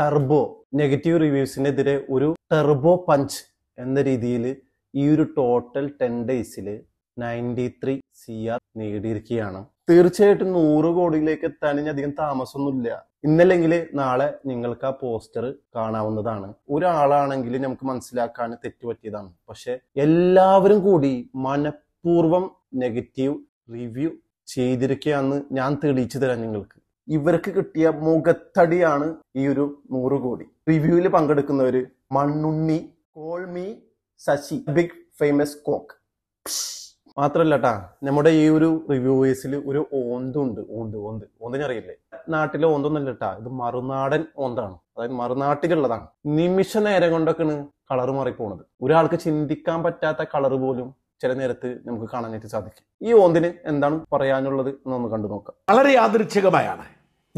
turbo negative റിവ്യൂസിനെതിരെ ഒരു Turbo punch എന്ന രീതിയിൽ ഈ ഒരു ടോട്ടൽ ടെൻ ഡേയ്സിൽ നയൻറ്റി ത്രീ സി ആർ നേടിയിരിക്കുകയാണ് തീർച്ചയായിട്ടും നൂറ് കോടിയിലേക്ക് എത്താനും അധികം താമസമൊന്നുമില്ല ഇന്നല്ലെങ്കിൽ നാളെ നിങ്ങൾക്ക് ആ പോസ്റ്റർ കാണാവുന്നതാണ് ഒരാളാണെങ്കിൽ നമുക്ക് മനസ്സിലാക്കാൻ തെറ്റുപറ്റിയതാണ് പക്ഷെ എല്ലാവരും കൂടി മനഃപൂർവ്വം നെഗറ്റീവ് റിവ്യൂ ചെയ്തിരിക്കുകയാണെന്ന് ഞാൻ തെളിയിച്ചു തരാം നിങ്ങൾക്ക് ഇവർക്ക് കിട്ടിയ മുഖത്തടിയാണ് ഈ ഒരു നൂറ് കോടി റിവ്യൂവിൽ പങ്കെടുക്കുന്നവര് മണ്ണുണ്ണി കോൾമി ശശി ബിഗ് ഫേമസ് കോക്ക് മാത്രല്ല ട്ടാ നമ്മുടെ ഈ ഒരു റിവ്യൂവേഴ്സിൽ ഒരു ഓന്തുണ്ട് ഓന്ത് ഓന്ത് ഓന്തിനറിയില്ലേ നാട്ടിലെ ഓന്തൊന്നല്ല ട്ടാ ഇത് മറുനാടൻ ഓന്താണ് അതായത് മറുനാട്ടിലുള്ളതാണ് നിമിഷ നേരം കൊണ്ടൊക്കെയാണ് കളർ മാറിപ്പോണത് ഒരാൾക്ക് ചിന്തിക്കാൻ പറ്റാത്ത കളർ പോലും ചില നേരത്ത് നമുക്ക് കാണാനായിട്ട് സാധിക്കും ഈ ഓന്തിന് എന്താണ് പറയാനുള്ളത് എന്നൊന്ന് കണ്ടു നോക്കാം വളരെ യാദൃച്ഛികമായാണ്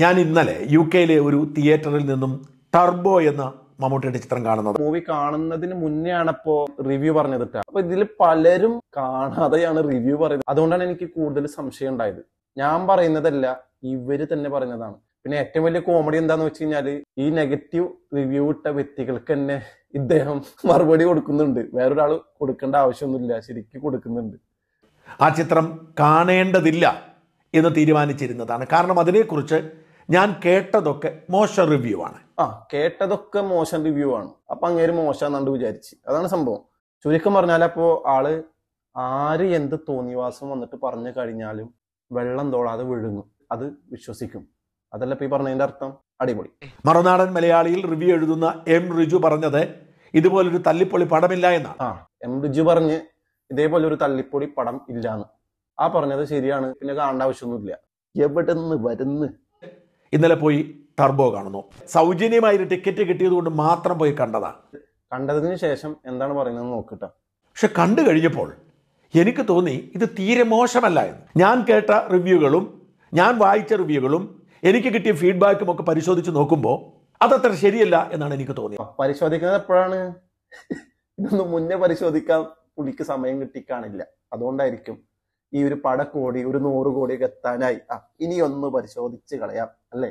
ഞാൻ ഇന്നലെ യു കെയിലെ ഒരു തിയേറ്ററിൽ നിന്നും ടർബോ എന്ന മമ്മൂട്ടിയുടെ ചിത്രം കാണുന്നത് മൂവി കാണുന്നതിന് മുന്നേ ആണ് ഇപ്പോ റിവ്യൂ പറഞ്ഞതിട്ട അപ്പൊ ഇതിൽ പലരും കാണാതെയാണ് റിവ്യൂ പറയുന്നത് അതുകൊണ്ടാണ് എനിക്ക് കൂടുതൽ സംശയം ഉണ്ടായത് ഞാൻ പറയുന്നതല്ല ഇവര് തന്നെ പറഞ്ഞതാണ് പിന്നെ ഏറ്റവും വലിയ കോമഡി എന്താന്ന് വെച്ച് കഴിഞ്ഞാല് ഈ നെഗറ്റീവ് റിവ്യൂ ഇട്ട വ്യക്തികൾക്ക് തന്നെ ഇദ്ദേഹം മറുപടി കൊടുക്കുന്നുണ്ട് വേറൊരാള് കൊടുക്കേണ്ട ആവശ്യമൊന്നുമില്ല ശരിക്കും കൊടുക്കുന്നുണ്ട് ആ ചിത്രം കാണേണ്ടതില്ല എന്ന് തീരുമാനിച്ചിരുന്നതാണ് കാരണം അതിനെക്കുറിച്ച് ഞാൻ കേട്ടതൊക്കെ മോശം റിവ്യൂ ആണ് ആ കേട്ടതൊക്കെ മോശം റിവ്യൂ ആണ് അപ്പൊ അങ്ങേര് മോശമാണെന്നു വിചാരിച്ച് അതാണ് സംഭവം ചുരുക്കം പറഞ്ഞാൽ ആള് ആര് എന്ത് തോന്നിവാസം വന്നിട്ട് പറഞ്ഞു കഴിഞ്ഞാലും വെള്ളം തോളാതെ വിഴുങ്ങും അത് വിശ്വസിക്കും അതല്ല ഇപ്പൊ ഈ പറഞ്ഞതിന്റെ അർത്ഥം അടിപൊളി മറുനാടൻ മലയാളിയിൽ റിവ്യൂ എഴുതുന്ന എം റിജു പറഞ്ഞത് ഇതുപോലൊരു തല്ലിപ്പൊളി പടമില്ല എന്നാണ് ആ എം റിജു പറഞ്ഞ് ഇതേപോലെ ഒരു തല്ലിപ്പൊളി പടം ഇല്ലാന്ന് ആ പറഞ്ഞത് ശരിയാണ് പിന്നെ കാണേണ്ട ആവശ്യമൊന്നുമില്ല എവിടെ നിന്ന് വരുന്നു ഇന്നലെ പോയി ടർബോ കാണുന്നു സൗജന്യമായി ടിക്കറ്റ് കിട്ടിയതുകൊണ്ട് മാത്രം പോയി കണ്ടതാണ് കണ്ടതിന് ശേഷം എന്താണ് പറയുന്നത് നോക്കിട്ട പക്ഷെ കണ്ടു കഴിഞ്ഞപ്പോൾ എനിക്ക് തോന്നി ഇത് തീരെ മോശമല്ല എന്ന് ഞാൻ കേട്ട റിവ്യൂകളും ഞാൻ വായിച്ച റിവ്യൂകളും എനിക്ക് കിട്ടിയ ഫീഡ്ബാക്കും ഒക്കെ പരിശോധിച്ച് നോക്കുമ്പോൾ അതത്ര ശരിയല്ല എന്നാണ് എനിക്ക് തോന്നിയത് പരിശോധിക്കുന്നത് എപ്പോഴാണ് ഇതൊന്നും മുന്നേ പരിശോധിക്കാൻ പുള്ളിക്ക് സമയം കിട്ടിക്കാണില്ല അതുകൊണ്ടായിരിക്കും ഈ ഒരു പട കോടി ഒരു നൂറ് കോടിയൊക്കെ എത്താനായി ആ ഇനി ഒന്ന് പരിശോധിച്ച് കളയാം അല്ലേ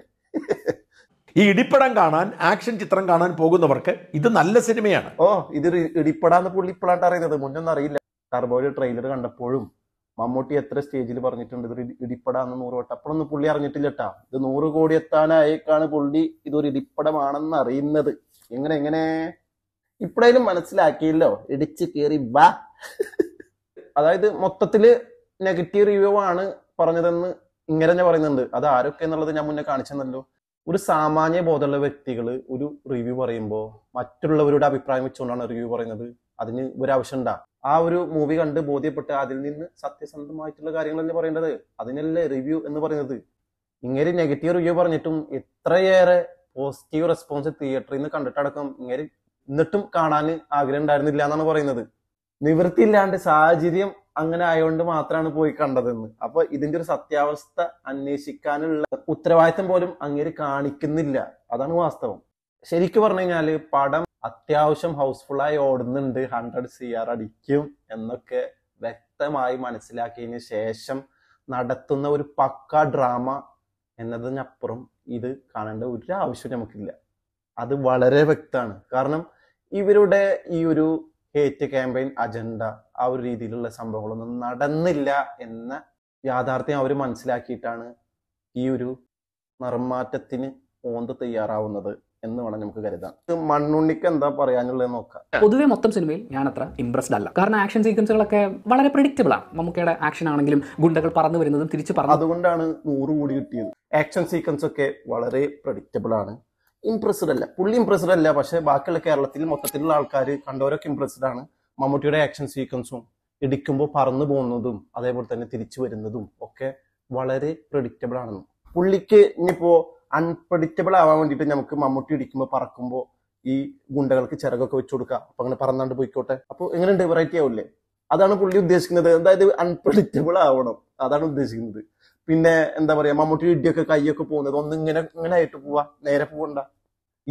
ഈ ഇടിപ്പടം കാണാൻ ആക്ഷൻ ചിത്രം കാണാൻ പോകുന്നവർക്ക് ഇത് നല്ല സിനിമയാണ് ഓ ഇതൊരു ഇടിപ്പടാന്ന് പുള്ളി ഇപ്പോഴാണ് അറിയുന്നത് മുന്നൊന്നും അറിയില്ല ടർബോയുടെ ട്രെയിലർ കണ്ടപ്പോഴും മമ്മൂട്ടി എത്ര സ്റ്റേജിൽ പറഞ്ഞിട്ടുണ്ട് ഇതൊരു ഇടിപ്പടാന്ന് നൂറ് വട്ടം അപ്പോഴൊന്നും പുള്ളി അറിഞ്ഞിട്ടില്ലട്ടാ ഇത് നൂറ് കോടി എത്താനായേക്കാണ് പുള്ളി ഇതൊരു ഇടിപ്പടമാണെന്ന് അറിയുന്നത് എങ്ങനെ എങ്ങനെ ഇപ്പോഴേലും മനസ്സിലാക്കിയല്ലോ ഇടിച്ച് കയറി വാ അതായത് മൊത്തത്തില് നെഗറ്റീവ് റിവ്യൂ ആണ് പറഞ്ഞതെന്ന് ഇങ്ങനെ തന്നെ പറയുന്നുണ്ട് അത് ആരൊക്കെ എന്നുള്ളത് ഞാൻ മുന്നേ കാണിച്ചെന്നല്ലോ ഒരു സാമാന്യ ബോധമുള്ള വ്യക്തികൾ ഒരു റിവ്യൂ പറയുമ്പോൾ മറ്റുള്ളവരുടെ അഭിപ്രായം വെച്ചുകൊണ്ടാണ് റിവ്യൂ പറയുന്നത് അതിന് ഒരു ഉണ്ടാ ആ ഒരു മൂവി കണ്ട് ബോധ്യപ്പെട്ട് അതിൽ നിന്ന് സത്യസന്ധമായിട്ടുള്ള കാര്യങ്ങളല്ലേ പറയേണ്ടത് അതിനല്ലേ റിവ്യൂ എന്ന് പറയുന്നത് ഇങ്ങനെ നെഗറ്റീവ് റിവ്യൂ പറഞ്ഞിട്ടും എത്രയേറെ പോസിറ്റീവ് റെസ്പോൺസ് തിയേറ്ററിൽ നിന്ന് കണ്ടിട്ടടക്കം ഇങ്ങനെ എന്നിട്ടും കാണാൻ ആഗ്രഹം ഉണ്ടായിരുന്നില്ല എന്നാണ് പറയുന്നത് നിവൃത്തിയില്ലാണ്ട് സാഹചര്യം അങ്ങനെ ആയതുകൊണ്ട് മാത്രമാണ് പോയി കണ്ടതെന്ന് അപ്പൊ ഇതിന്റെ ഒരു സത്യാവസ്ഥ അന്വേഷിക്കാനുള്ള ഉത്തരവാദിത്തം പോലും അങ്ങേര് കാണിക്കുന്നില്ല അതാണ് വാസ്തവം ശരിക്കും പറഞ്ഞു കഴിഞ്ഞാല് പടം അത്യാവശ്യം ഹൗസ്ഫുൾ ആയി ഓടുന്നുണ്ട് ഹൺഡ്രഡ് സി ആർ അടിക്കും എന്നൊക്കെ വ്യക്തമായി മനസ്സിലാക്കിയതിന് ശേഷം നടത്തുന്ന ഒരു പക്ക ഡ്രാമ എന്നതിനപ്പുറം ഇത് കാണേണ്ട ഒരു ആവശ്യം നമുക്കില്ല അത് വളരെ വ്യക്തമാണ് കാരണം ഇവരുടെ ഈ ഒരു ഹേറ്റ് ക്യാമ്പയിൻ അജണ്ട ആ ഒരു രീതിയിലുള്ള സംഭവങ്ങളൊന്നും നടന്നില്ല എന്ന യാഥാർത്ഥ്യം അവർ മനസ്സിലാക്കിയിട്ടാണ് ഈ ഒരു നിർമാറ്റത്തിന് ഓന്ത് തയ്യാറാവുന്നത് എന്ന് വേണം നമുക്ക് കരുതാം മണ്ണുണ്ണിക്ക് എന്താ പറയാനുള്ളത് നോക്കാം പൊതുവെ മൊത്തം സിനിമയിൽ ഞാൻ അത്ര ഇംപ്രസ്ഡ് അല്ല കാരണം ആക്ഷൻ സീക്വൻസുകളൊക്കെ വളരെ പ്രിഡിക്റ്റബിൾ ആണ് മമ്മൂക്കയുടെ ആക്ഷൻ ആണെങ്കിലും ഗുണ്ടകൾ പറന്നു വരുന്നതും തിരിച്ചു പറഞ്ഞു അതുകൊണ്ടാണ് നൂറ് കോടി കിട്ടിയത് ആക്ഷൻ സീക്വൻസ് ഒക്കെ വളരെ പ്രിഡിക്റ്റബിൾ ആണ് ഇംപ്രസ്ഡ് അല്ല പുള്ളി ഇംപ്രസ്ഡ് അല്ല പക്ഷെ ബാക്കിയുള്ള കേരളത്തിൽ മൊത്തത്തിലുള്ള ആൾക്കാർ കണ്ടവരൊക്കെ ഇംപ്രസ്ഡ് ആണ് മമ്മൂട്ടിയുടെ ആക്ഷൻ സീക്വൻസും ഇടിക്കുമ്പോൾ പറന്നു പോകുന്നതും അതേപോലെ തന്നെ തിരിച്ചു വരുന്നതും ഒക്കെ വളരെ പ്രഡിക്റ്റബിൾ ആണെന്ന് പുള്ളിക്ക് ഇനിയിപ്പോ അൺപ്രഡിക്റ്റബിൾ ആവാൻ വേണ്ടിയിട്ട് നമുക്ക് മമ്മൂട്ടി ഇടിക്കുമ്പോൾ പറക്കുമ്പോൾ ഈ ഗുണ്ടകൾക്ക് ചിറകൊക്കെ വെച്ചു കൊടുക്കുക അപ്പൊ അങ്ങനെ പറന്നാണ്ട് പോയിക്കോട്ടെ അപ്പൊ എങ്ങനെയുണ്ട് വെറൈറ്റി ആവില്ലേ അതാണ് പുള്ളി ഉദ്ദേശിക്കുന്നത് അതായത് അൺപ്രഡിക്റ്റബിൾ ആവണം അതാണ് ഉദ്ദേശിക്കുന്നത് പിന്നെ എന്താ പറയാ മമ്മൂട്ടി ഇടിയൊക്കെ കൈയൊക്കെ പോകുന്നത് ഒന്ന് ഇങ്ങനെ ഇങ്ങനെ ആയിട്ട് പോവാ നേരെ പോകണ്ട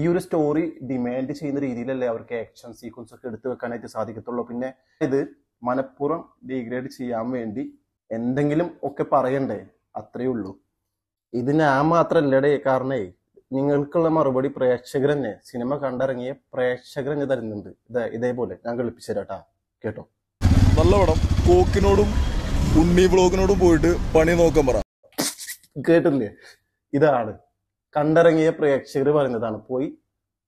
ഈ ഒരു സ്റ്റോറി ഡിമാൻഡ് ചെയ്യുന്ന രീതിയിലല്ലേ അവർക്ക് ആക്ഷൻ സീക്വൻസ് ഒക്കെ എടുത്തു വെക്കാനായിട്ട് സാധിക്കത്തുള്ളൂ പിന്നെ ഇത് മനഃപൂർവ്വം ഡീഗ്രേഡ് ചെയ്യാൻ വേണ്ടി എന്തെങ്കിലും ഒക്കെ പറയണ്ടേ അത്രയേ ഉള്ളൂ ഇത് ഞാൻ മാത്രല്ലടേ കാരണേ നിങ്ങൾക്കുള്ള മറുപടി പ്രേക്ഷകർ തന്നെ സിനിമ കണ്ടിറങ്ങിയ പ്രേക്ഷകർ തന്നെ തരുന്നുണ്ട് ഇതേ ഇതേപോലെ ഞാൻ കളിപ്പിച്ചു കേട്ടോ നല്ലവണ്ണം കോക്കിനോടും ഉണ്ണി ബ്ലോഗിനോടും പോയിട്ട് പണി നോക്കാൻ പറ കേട്ടില്ലേ ഇതാണ് കണ്ടിറങ്ങിയ പ്രേക്ഷകർ പറഞ്ഞതാണ് പോയി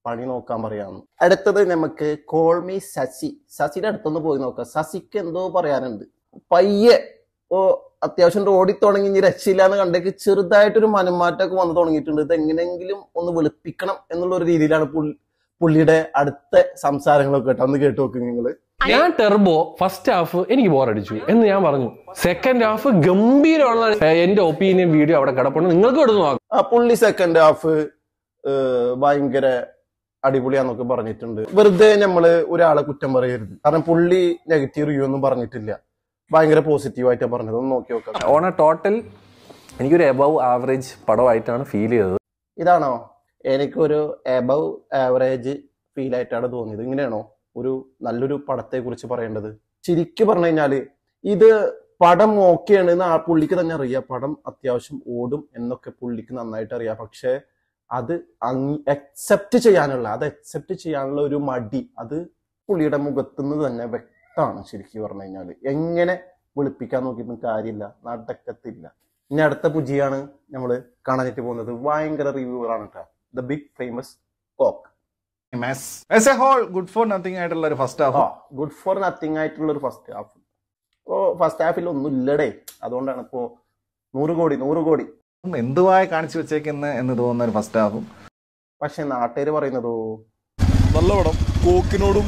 പണി നോക്കാൻ പറയാമെന്ന് അടുത്തത് നമുക്ക് കോൾമി ശശി ശശിയുടെ അടുത്തൊന്ന് പോയി നോക്കാം ശശിക്ക് എന്തോ പറയാനുണ്ട് പയ്യെ ഓ അത്യാവശ്യം റോഡിൽ തുടങ്ങി ഇനി രക്ഷയില്ല എന്ന് കണ്ടേക്ക് ചെറുതായിട്ടൊരു മനംമാറ്റമൊക്കെ വന്നു തുടങ്ങിയിട്ടുണ്ട് ഇത് എങ്ങനെങ്കിലും ഒന്ന് വെളുപ്പിക്കണം എന്നുള്ള ഒരു രീതിയിലാണ് പുള്ളിയുടെ അടുത്ത സംസാരങ്ങളൊക്കെ കേട്ടോ ഒന്ന് കേട്ടു നോക്കുക നിങ്ങള് ഞാൻ ടെർബോ ഫസ്റ്റ് ഹാഫ് എനിക്ക് ബോറടിച്ചു എന്ന് ഞാൻ പറഞ്ഞു സെക്കൻഡ് ഹാഫ് ഗംഭീരമാണ് എന്റെ ഒപ്പീനിയൻ വീഡിയോ അവിടെ കിടപ്പുണ്ട് നിങ്ങൾക്ക് എടുത്തു നോക്കാം പുള്ളി സെക്കൻഡ് ഹാഫ് ഭയങ്കര അടിപൊളിയാന്നൊക്കെ പറഞ്ഞിട്ടുണ്ട് വെറുതെ നമ്മള് ഒരാളെ കുറ്റം പറയരുത് കാരണം പുള്ളി നെഗറ്റീവ് റിവ്യൂ ഒന്നും പറഞ്ഞിട്ടില്ല ഭയങ്കര പോസിറ്റീവായിട്ടാണ് പറഞ്ഞത് ഒന്ന് നോക്കി നോക്കാം ഓൺ എ ടോട്ടൽ എനിക്കൊരു എബവ് ആവറേജ് പടമായിട്ടാണ് ഫീൽ ചെയ്തത് ഇതാണോ എനിക്കൊരു എബവ് ആവറേജ് ഫീൽ ആയിട്ടാണ് തോന്നിയത് ഇങ്ങനെയാണോ ഒരു നല്ലൊരു കുറിച്ച് പറയേണ്ടത് ശരിക്കും പറഞ്ഞു കഴിഞ്ഞാല് ഇത് പടം ഓക്കെയാണ് എന്ന് ആ പുള്ളിക്ക് തന്നെ അറിയാം പടം അത്യാവശ്യം ഓടും എന്നൊക്കെ പുള്ളിക്ക് നന്നായിട്ട് അറിയാം പക്ഷേ അത് അക്സെപ്റ്റ് ചെയ്യാനുള്ള അത് അക്സെപ്റ്റ് ചെയ്യാനുള്ള ഒരു മടി അത് പുള്ളിയുടെ മുഖത്തുനിന്ന് തന്നെ വ്യക്തമാണ് ശരിക്കും പറഞ്ഞു കഴിഞ്ഞാല് എങ്ങനെ വിളിപ്പിക്കാൻ നോക്കിയിട്ടും കാര്യമില്ല നടക്കത്തില്ല ഇനി അടുത്ത പുജിയാണ് നമ്മൾ കാണാനായിട്ട് പോകുന്നത് ഭയങ്കര റിവ്യൂവറാണ് കേട്ടോ the big famous cock as a whole good for nothing ആയിട്ടുള്ള ഒരു first half good for nothing ആയിട്ടുള്ള ഒരു ഫസ്റ്റ് ഹാഫ് ഇപ്പോ ഫസ്റ്റ് ഹാഫിൽ ഒന്നും ഇല്ലടേ അതുകൊണ്ടാണ് ഇപ്പോ നൂറ് കോടി നൂറ് കോടി എന്തുവായി കാണിച്ചു വെച്ചേക്കുന്നത് എന്ന് തോന്നുന്ന ഒരു ഫസ്റ്റ് ഹാഫും പക്ഷെ നാട്ടുകാർ പറയുന്നതോ നല്ല പടം കോക്കിനോടും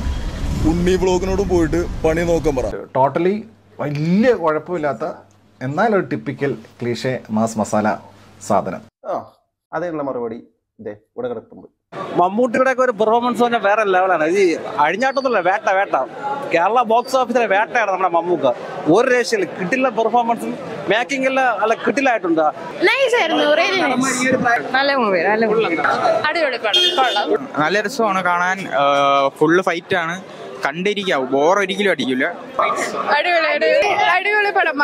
ഉണ്ണി ബ്ലോക്കിനോടും പോയിട്ട് പണി നോക്കാൻ പറ ടോട്ടലി വലിയ കുഴപ്പമില്ലാത്ത എന്നാൽ ഒരു ടിപ്പിക്കൽ ക്ലീഷേ മാസ് മസാല സാധനം ആ അതേ ഉള്ള മറുപടി ഇതേ ഇവിടെ കിടത്തുമ്പോൾ മമ്മൂട്ടിയുടെ ഒരു പെർഫോമൻസ് തന്നെ വേറെ ലെവലാണ് ഈ അഴിഞ്ഞാട്ടൊന്നുമില്ല വേട്ട വേട്ട കേരള ബോക്സ് ഓഫീസിലെ വേട്ടയാണ് നമ്മുടെ മമ്മൂക്ക് ഒരു രക്ഷയിൽ കിട്ടില്ല പെർഫോമൻസും മേക്കിംഗില് അല്ല കിട്ടിലായിട്ടുണ്ട് നല്ല രസമാണ് കാണാൻ ഫുള്ള് ഫൈറ്റ് ആണ് കണ്ടിരിക്കാവും ബോർ ഒരിക്കലും അടിക്കില്ല അടിപൊളി പടം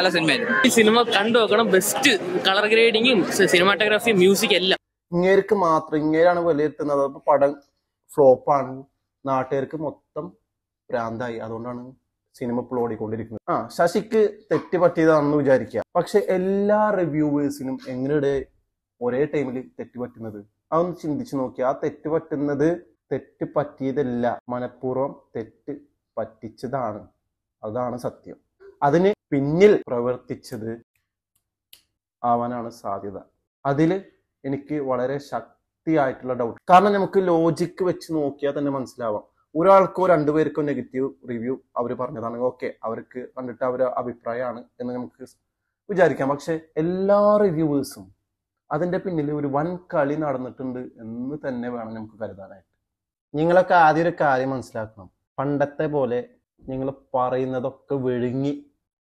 നല്ല സിനിമ ഈ സിനിമ കണ്ടു നോക്കണം ബെസ്റ്റ് കളർ ഗ്രേഡിങ്ങും സിനിമാറ്റോഗ്രാഫിയും മ്യൂസിക് എല്ലാം ഇങ്ങേർക്ക് മാത്രം ഇങ്ങേരാണ് വിലയിരുത്തുന്നത് അപ്പോൾ പടം ഫ്ലോപ്പാണ് നാട്ടുകാർക്ക് മൊത്തം ഭ്രാന്തായി അതുകൊണ്ടാണ് സിനിമ ഇപ്പോൾ ഓടിക്കൊണ്ടിരിക്കുന്നത് ആ ശശിക്ക് തെറ്റ് പറ്റിയതാണെന്ന് വിചാരിക്കുക പക്ഷെ എല്ലാ റിവ്യൂവേഴ്സിനും എങ്ങനെയുടെ ഒരേ ടൈമിൽ തെറ്റ് പറ്റുന്നത് അതൊന്ന് ചിന്തിച്ചു നോക്കി ആ തെറ്റ് പറ്റുന്നത് തെറ്റ് പറ്റിയതല്ല മനഃപൂർവ്വം തെറ്റ് പറ്റിച്ചതാണ് അതാണ് സത്യം അതിന് പിന്നിൽ പ്രവർത്തിച്ചത് ആവാനാണ് സാധ്യത അതില് എനിക്ക് വളരെ ശക്തിയായിട്ടുള്ള ഡൗട്ട് കാരണം നമുക്ക് ലോജിക്ക് വെച്ച് നോക്കിയാൽ തന്നെ മനസ്സിലാവാം ഒരാൾക്കോ രണ്ടുപേർക്കോ നെഗറ്റീവ് റിവ്യൂ അവർ പറഞ്ഞതാണെങ്കിൽ ഓക്കെ അവർക്ക് കണ്ടിട്ട് അവരുടെ അഭിപ്രായമാണ് എന്ന് നമുക്ക് വിചാരിക്കാം പക്ഷെ എല്ലാ റിവ്യൂവേഴ്സും അതിൻ്റെ പിന്നിൽ ഒരു വൻ കളി നടന്നിട്ടുണ്ട് എന്ന് തന്നെ വേണം നമുക്ക് കരുതാനായിട്ട് നിങ്ങളൊക്കെ ആദ്യം ഒരു കാര്യം മനസ്സിലാക്കണം പണ്ടത്തെ പോലെ നിങ്ങൾ പറയുന്നതൊക്കെ വിഴുങ്ങി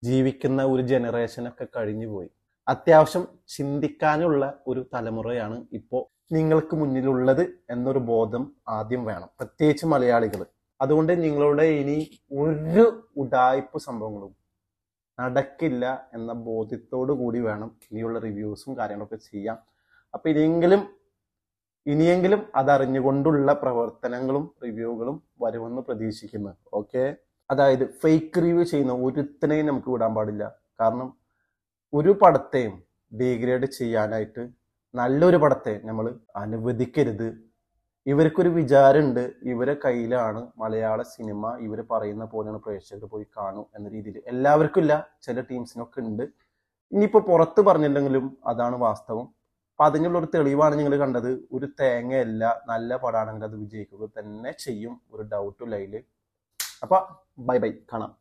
ജീവിക്കുന്ന ഒരു ജനറേഷനൊക്കെ കഴിഞ്ഞു പോയി അത്യാവശ്യം ചിന്തിക്കാനുള്ള ഒരു തലമുറയാണ് ഇപ്പോൾ നിങ്ങൾക്ക് മുന്നിലുള്ളത് എന്നൊരു ബോധം ആദ്യം വേണം പ്രത്യേകിച്ച് മലയാളികൾ അതുകൊണ്ട് നിങ്ങളുടെ ഇനി ഒരു ഉടായ്പ സംഭവങ്ങളും നടക്കില്ല എന്ന ബോധ്യത്തോടു കൂടി വേണം ഇനിയുള്ള റിവ്യൂസും കാര്യങ്ങളൊക്കെ ചെയ്യാം അപ്പൊ ഇനിയെങ്കിലും ഇനിയെങ്കിലും അതറിഞ്ഞുകൊണ്ടുള്ള പ്രവർത്തനങ്ങളും റിവ്യൂകളും വരുമെന്ന് പ്രതീക്ഷിക്കുന്നു ഓക്കെ അതായത് ഫേക്ക് റിവ്യൂ ചെയ്യുന്ന ഒരുത്തനെയും നമുക്ക് വിടാൻ പാടില്ല കാരണം ഒരു പടത്തെയും ഡീഗ്രേഡ് ചെയ്യാനായിട്ട് നല്ലൊരു പടത്തെ നമ്മൾ അനുവദിക്കരുത് ഇവർക്കൊരു വിചാരമുണ്ട് ഇവരെ കയ്യിലാണ് മലയാള സിനിമ ഇവർ പറയുന്ന പോലെയാണ് പ്രേക്ഷകർ പോയി കാണും എന്ന രീതിയിൽ എല്ലാവർക്കും ഇല്ല ചില ടീംസിനൊക്കെ ഉണ്ട് ഇനിയിപ്പോൾ പുറത്ത് പറഞ്ഞില്ലെങ്കിലും അതാണ് വാസ്തവം അപ്പം അതിനുള്ളൊരു തെളിവാണ് നിങ്ങൾ കണ്ടത് ഒരു തേങ്ങയല്ല നല്ല പടമാണെങ്കിൽ അത് വിജയിക്കുക തന്നെ ചെയ്യും ഒരു ഡൗട്ടും ലൈല് അപ്പം ബൈ ബൈ കാണാം